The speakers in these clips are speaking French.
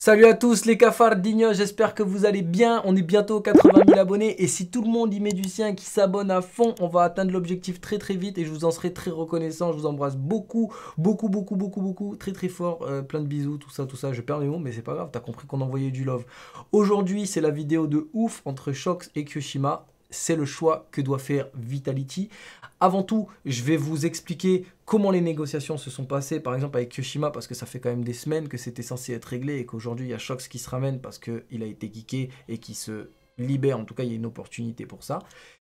Salut à tous les cafards dignes, j'espère que vous allez bien, on est bientôt 80 000 abonnés et si tout le monde y met du sien, qui s'abonne à fond, on va atteindre l'objectif très très vite et je vous en serai très reconnaissant, je vous embrasse beaucoup, beaucoup, beaucoup, beaucoup, beaucoup, très très fort, euh, plein de bisous, tout ça, tout ça, je perds les mots mais c'est pas grave, t'as compris qu'on envoyait du love. Aujourd'hui c'est la vidéo de ouf entre Shox et Kyoshima, c'est le choix que doit faire Vitality. Avant tout, je vais vous expliquer comment les négociations se sont passées, par exemple avec Kyoshima, parce que ça fait quand même des semaines que c'était censé être réglé et qu'aujourd'hui il y a Shox qui se ramène parce qu'il a été geeké et qui se libère. En tout cas, il y a une opportunité pour ça.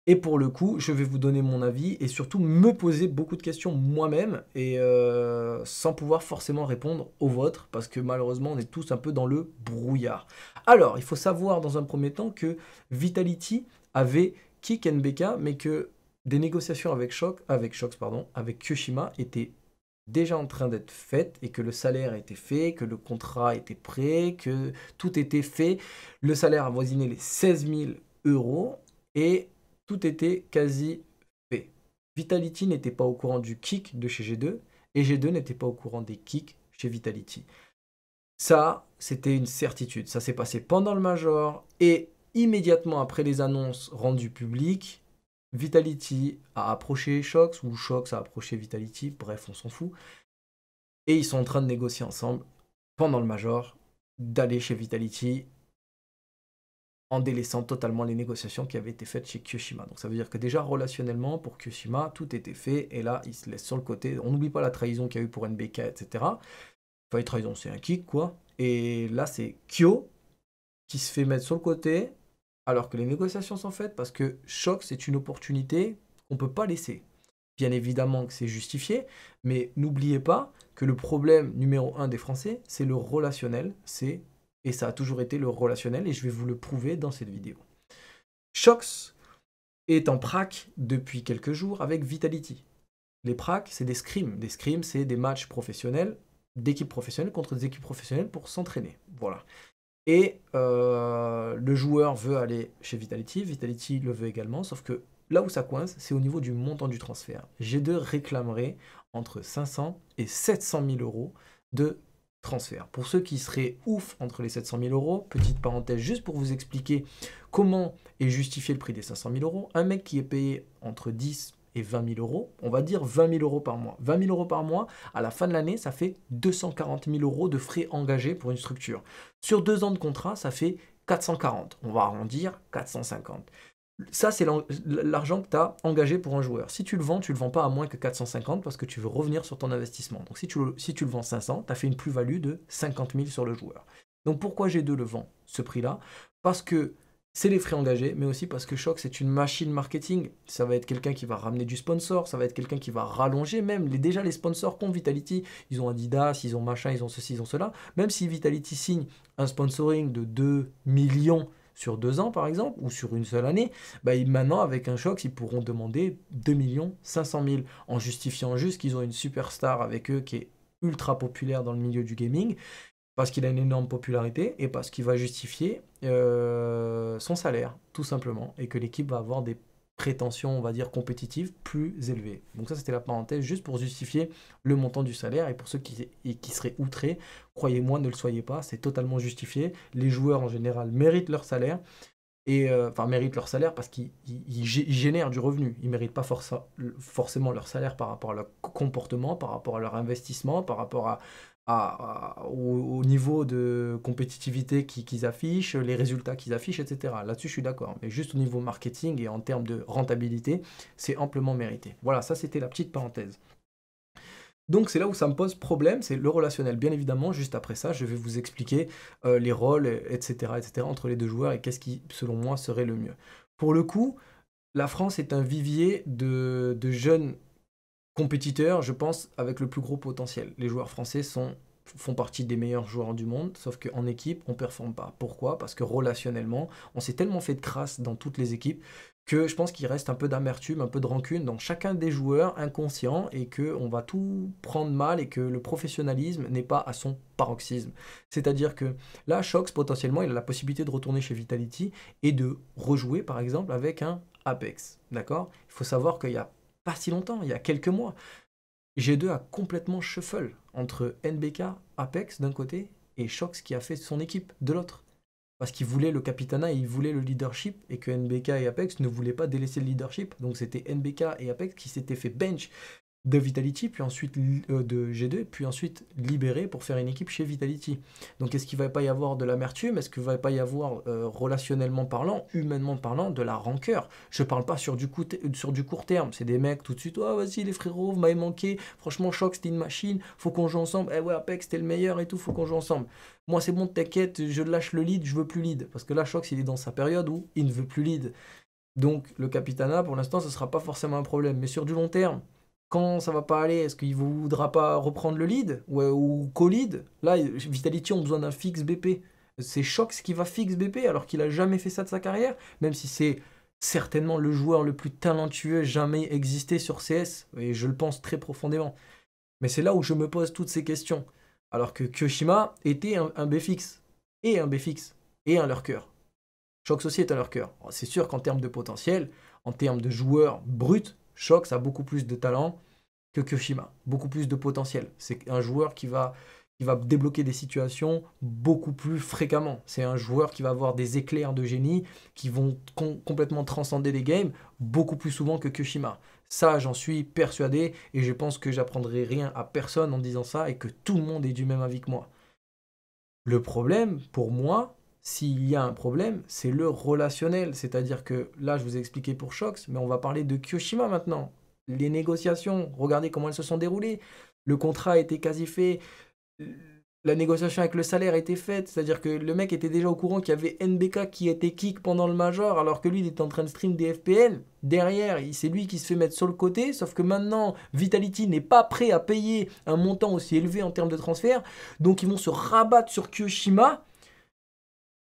Et pour le coup, je vais vous donner mon avis et surtout me poser beaucoup de questions moi-même et euh, sans pouvoir forcément répondre aux vôtres parce que malheureusement on est tous un peu dans le brouillard. Alors, il faut savoir dans un premier temps que Vitality avait kick NBK, mais que des négociations avec Shock, avec Shox, pardon, avec Kyoshima étaient déjà en train d'être faites et que le salaire était fait, que le contrat était prêt, que tout était fait. Le salaire avoisinait les 16 000 euros et tout était quasi fait. Vitality n'était pas au courant du kick de chez G2 et G2 n'était pas au courant des kicks chez Vitality. Ça, c'était une certitude. Ça s'est passé pendant le Major et immédiatement après les annonces rendues publiques, Vitality a approché Shox, ou Shox a approché Vitality, bref, on s'en fout. Et ils sont en train de négocier ensemble, pendant le Major, d'aller chez Vitality en délaissant totalement les négociations qui avaient été faites chez Kyoshima. Donc ça veut dire que déjà relationnellement, pour Kyoshima, tout était fait, et là, ils se laissent sur le côté. On n'oublie pas la trahison qu'il y a eu pour NBK, etc. Enfin, trahison, c'est un kick, quoi. Et là, c'est Kyo qui se fait mettre sur le côté, alors que les négociations sont faites parce que choc, c'est une opportunité qu'on ne peut pas laisser. Bien évidemment que c'est justifié, mais n'oubliez pas que le problème numéro un des Français, c'est le relationnel, c'est et ça a toujours été le relationnel, et je vais vous le prouver dans cette vidéo. Shox est en prac depuis quelques jours avec Vitality. Les pracs, c'est des scrims. Des scrims, c'est des matchs professionnels d'équipes professionnelles contre des équipes professionnelles pour s'entraîner. Voilà. Et euh, le joueur veut aller chez Vitality, Vitality le veut également, sauf que là où ça coince, c'est au niveau du montant du transfert. G2 réclamerait entre 500 et 700 000 euros de transfert. Pour ceux qui seraient ouf entre les 700 000 euros, petite parenthèse juste pour vous expliquer comment est justifié le prix des 500 000 euros, un mec qui est payé entre 10 et 20 000 euros, on va dire 20 000 euros par mois. 20 000 euros par mois, à la fin de l'année, ça fait 240 000 euros de frais engagés pour une structure. Sur deux ans de contrat, ça fait 440. On va arrondir 450. Ça, c'est l'argent que tu as engagé pour un joueur. Si tu le vends, tu le vends pas à moins que 450 parce que tu veux revenir sur ton investissement. Donc si tu le, si tu le vends 500, tu as fait une plus-value de 50 000 sur le joueur. Donc pourquoi j'ai 2 le vend ce prix-là Parce que c'est les frais engagés, mais aussi parce que Shox, c'est une machine marketing. Ça va être quelqu'un qui va ramener du sponsor, ça va être quelqu'un qui va rallonger même. Les, déjà, les sponsors qu'ont Vitality, ils ont Adidas, ils ont machin, ils ont ceci, ils ont cela. Même si Vitality signe un sponsoring de 2 millions sur 2 ans, par exemple, ou sur une seule année, bah, maintenant, avec un Shox, ils pourront demander 2 500 000 en justifiant juste qu'ils ont une superstar avec eux qui est ultra populaire dans le milieu du gaming, parce qu'il a une énorme popularité et parce qu'il va justifier euh, son salaire, tout simplement, et que l'équipe va avoir des prétentions, on va dire, compétitives plus élevées. Donc ça, c'était la parenthèse, juste pour justifier le montant du salaire, et pour ceux qui, qui seraient outrés, croyez-moi, ne le soyez pas, c'est totalement justifié. Les joueurs, en général, méritent leur salaire, et euh, enfin méritent leur salaire parce qu'ils génèrent du revenu. Ils ne méritent pas forcément leur salaire par rapport à leur comportement, par rapport à leur investissement, par rapport au, niveau de compétitivité qu'ils affichent, les résultats qu'ils affichent, etc. Là-dessus, je suis d'accord. Mais juste au niveau marketing et en termes de rentabilité, c'est amplement mérité. Voilà, ça c'était la petite parenthèse. Donc c'est là où ça me pose problème, c'est le relationnel. Bien évidemment, juste après ça, je vais vous expliquer euh, les rôles, etc., etc., entre les deux joueurs et qu'est-ce qui, selon moi, serait le mieux. Pour le coup, la France est un vivier de, jeunes compétiteurs, je pense, avec le plus gros potentiel. Les joueurs français sont font partie des meilleurs joueurs du monde, sauf qu'en équipe, on ne performe pas. Pourquoi Parce que relationnellement, on s'est tellement fait de crasse dans toutes les équipes que je pense qu'il reste un peu d'amertume, un peu de rancune dans chacun des joueurs inconscients et qu'on va tout prendre mal et que le professionnalisme n'est pas à son paroxysme. C'est-à-dire que là, Shox, potentiellement, il a la possibilité de retourner chez Vitality et de rejouer, par exemple, avec un Apex. D'accord Il faut savoir qu'il y a pas si longtemps, il y a quelques mois, G2 a complètement shuffle entre NBK, Apex d'un côté et Shox qui a fait son équipe de l'autre parce qu'ils voulaient le capitana et ils voulaient le leadership et que NBK et Apex ne voulaient pas délaisser le leadership. Donc c'était NBK et Apex qui s'étaient fait bench de Vitality, puis ensuite euh, de G2, puis ensuite libéré pour faire une équipe chez Vitality. Donc est-ce qu'il va pas y avoir de l'amertume Est-ce qu'il va pas y avoir, euh, relationnellement parlant, humainement parlant, de la rancœur Je ne parle pas sur du, coup euh, sur du court terme. C'est des mecs tout de suite, oh vas-y les frérots, vous m'avez manqué, franchement choc, c'était une machine, faut qu'on joue ensemble. Eh ouais, Apex, c'était le meilleur et tout, faut qu'on joue ensemble. Moi c'est bon, t'inquiète, je lâche le lead, je veux plus lead. Parce que là, Shox, il est dans sa période où il ne veut plus lead. Donc le Capitana, pour l'instant, ce sera pas forcément un problème. Mais sur du long terme, quand ça va pas aller, est-ce qu'il voudra pas reprendre le lead ou, ou co-lead Là, Vitality ont besoin d'un fixe BP. C'est Shox qui va fixe BP alors qu'il a jamais fait ça de sa carrière, même si c'est certainement le joueur le plus talentueux jamais existé sur CS, et je le pense très profondément. Mais c'est là où je me pose toutes ces questions. Alors que Kyoshima était un, BFX, et un BFX, et un lurker. Shox aussi est un lurker. C'est sûr qu'en termes de potentiel, en termes de joueur brut, Shox a beaucoup plus de talent que Kyoshima, beaucoup plus de potentiel. C'est un joueur qui va, qui va débloquer des situations beaucoup plus fréquemment. C'est un joueur qui va avoir des éclairs de génie qui vont complètement transcender les games beaucoup plus souvent que Kyoshima. Ça, j'en suis persuadé et je pense que j'apprendrai rien à personne en disant ça et que tout le monde est du même avis que moi. Le problème, pour moi, s'il y a un problème, c'est le relationnel. C'est-à-dire que là, je vous ai expliqué pour Shox, mais on va parler de Kyoshima maintenant. Les négociations, regardez comment elles se sont déroulées. Le contrat était quasi fait. La négociation avec le salaire était faite. C'est-à-dire que le mec était déjà au courant qu'il y avait NBK qui était kick pendant le major, alors que lui, il était en train de stream des FPL. Derrière, c'est lui qui se fait mettre sur le côté. Sauf que maintenant, Vitality n'est pas prêt à payer un montant aussi élevé en termes de transfert. Donc, ils vont se rabattre sur Kyoshima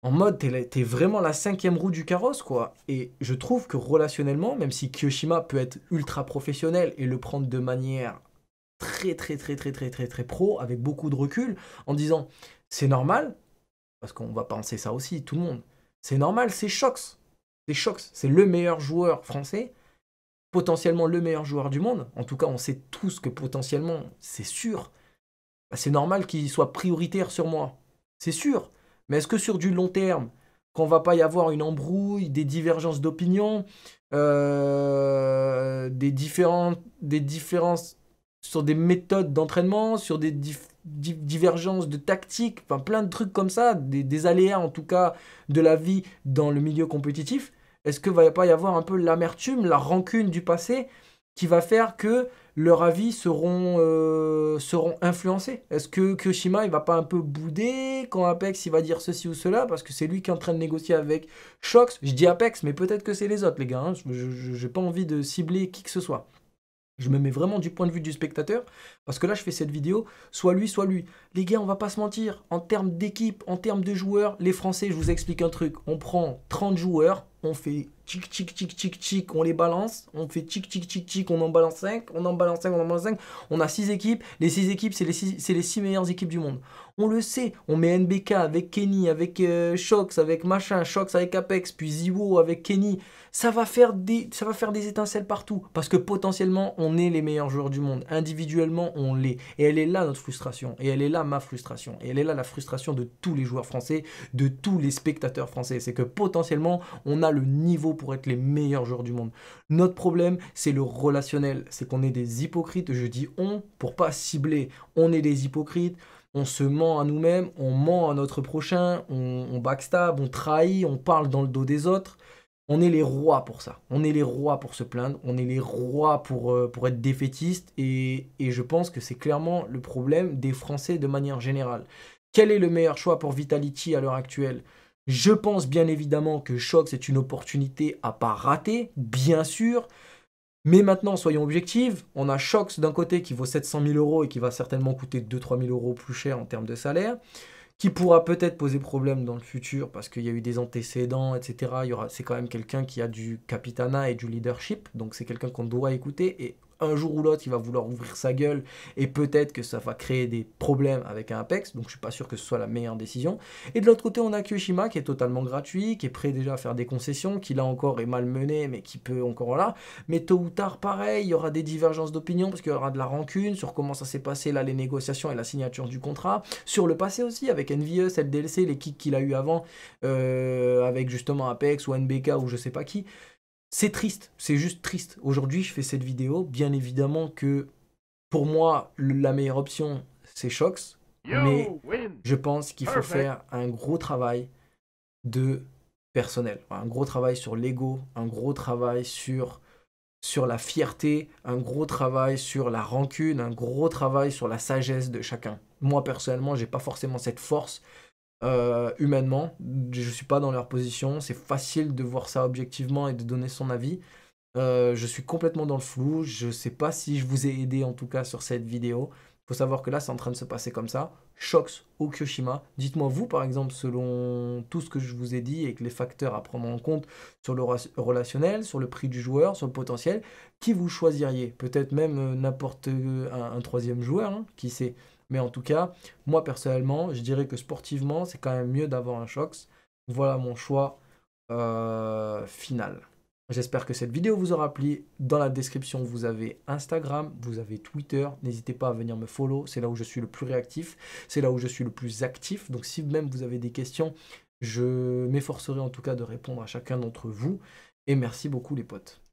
en mode, t'es vraiment la cinquième roue du carrosse, quoi. Et je trouve que relationnellement, même si Kyoshima peut être ultra professionnel et le prendre de manière très, très, très, très, très, très, très pro, avec beaucoup de recul, en disant c'est normal, parce qu'on va penser ça aussi, tout le monde. C'est normal, c'est Shox. C'est Shox, c'est le meilleur joueur français, potentiellement le meilleur joueur du monde. En tout cas, on sait tous que potentiellement, c'est sûr. Bah, c'est normal qu'il soit prioritaire sur moi. C'est sûr. Mais est-ce que sur du long terme, qu'on va pas y avoir une embrouille, des divergences d'opinion, euh, des, différences sur des méthodes d'entraînement, sur des divergences de tactique, enfin plein de trucs comme ça, des, des, aléas en tout cas de la vie dans le milieu compétitif. Est-ce que va pas y avoir un peu l'amertume, la rancune du passé qui va faire que leurs avis euh, seront, influencés. Est-ce que Kyoshima, il va pas un peu bouder quand Apex, il va dire ceci ou cela Parce que c'est lui qui est en train de négocier avec Shox. Je dis Apex, mais peut-être que c'est les autres, les gars. Hein. Je n'ai pas envie de cibler qui que ce soit. Je me mets vraiment du point de vue du spectateur, parce que là, je fais cette vidéo, soit lui, soit lui. Les gars, on va pas se mentir, en termes d'équipe, en termes de joueurs, les Français, je vous explique un truc, on prend 30 joueurs, on fait tic tic tic tic tic, on les balance, on fait tic tic tic tic, on en balance 5, on en balance 5, on en balance 5, on a 6 équipes, les 6 équipes c'est les 6 six meilleures équipes du monde. On le sait, on met NBK avec Kenny, avec shocks euh, Shox, avec machin, Shox avec Apex, puis Ziwo avec Kenny, ça va faire des ça va faire des étincelles partout parce que potentiellement on est les meilleurs joueurs du monde, individuellement on l'est et elle est là notre frustration et elle est là ma frustration et elle est là la frustration de tous les joueurs français, de tous les spectateurs français, c'est que potentiellement on a le niveau pour être les meilleurs joueurs du monde. Notre problème, c'est le relationnel, c'est qu'on est des hypocrites, je dis on, pour pas cibler, on est des hypocrites, on se ment à nous-mêmes, on ment à notre prochain, on, backstab, on trahit, on parle dans le dos des autres. On est les rois pour ça. On est les rois pour se plaindre. On est les rois pour, euh, pour être défaitiste. et, je pense que c'est clairement le problème des Français de manière générale. Quel est le meilleur choix pour Vitality à l'heure actuelle je pense bien évidemment que Shox est une opportunité à pas rater, bien sûr. Mais maintenant, soyons objectifs, on a Shox d'un côté qui vaut 700 000 euros et qui va certainement coûter 2-3 000 euros plus cher en termes de salaire, qui pourra peut-être poser problème dans le futur parce qu'il y a eu des antécédents, etc. C'est quand même quelqu'un qui a du capitana et du leadership, donc c'est quelqu'un qu'on doit écouter et un jour ou l'autre, il va vouloir ouvrir sa gueule et peut-être que ça va créer des problèmes avec un Apex, donc je suis pas sûr que ce soit la meilleure décision. Et de l'autre côté, on a Kyoshima qui est totalement gratuit, qui est prêt déjà à faire des concessions, qui là encore est malmené, mais qui peut encore là. Mais tôt ou tard, pareil, il y aura des divergences d'opinion parce qu'il y aura de la rancune sur comment ça s'est passé là les négociations et la signature du contrat, sur le passé aussi avec NVE, LDLC, les kicks qu'il a eu avant euh, avec justement Apex ou NBK ou je sais pas qui. C'est triste, c'est juste triste. Aujourd'hui, je fais cette vidéo. Bien évidemment que pour moi, la meilleure option, c'est Shox. Mais je pense qu'il faut faire un gros travail de personnel. Un gros travail sur l'ego, un gros travail sur, sur la fierté, un gros travail sur la rancune, un gros travail sur la sagesse de chacun. Moi, personnellement, je n'ai pas forcément cette force euh, humainement. Je suis pas dans leur position. C'est facile de voir ça objectivement et de donner son avis. Euh, je suis complètement dans le flou. Je sais pas si je vous ai aidé en tout cas sur cette vidéo. faut savoir que là, c'est en train de se passer comme ça. Shox au Kyoshima. Dites-moi vous, par exemple, selon tout ce que je vous ai dit et que les facteurs à prendre en compte sur le relationnel, sur le prix du joueur, sur le potentiel, qui vous choisiriez Peut-être même euh, n'importe un, troisième joueur, hein, qui sait mais en tout cas, moi personnellement, je dirais que sportivement, c'est quand même mieux d'avoir un Shox. Voilà mon choix euh, final. J'espère que cette vidéo vous aura plu. Dans la description, vous avez Instagram, vous avez Twitter. N'hésitez pas à venir me follow. C'est là où je suis le plus réactif. C'est là où je suis le plus actif. Donc si même vous avez des questions, je m'efforcerai en tout cas de répondre à chacun d'entre vous. Et merci beaucoup les potes.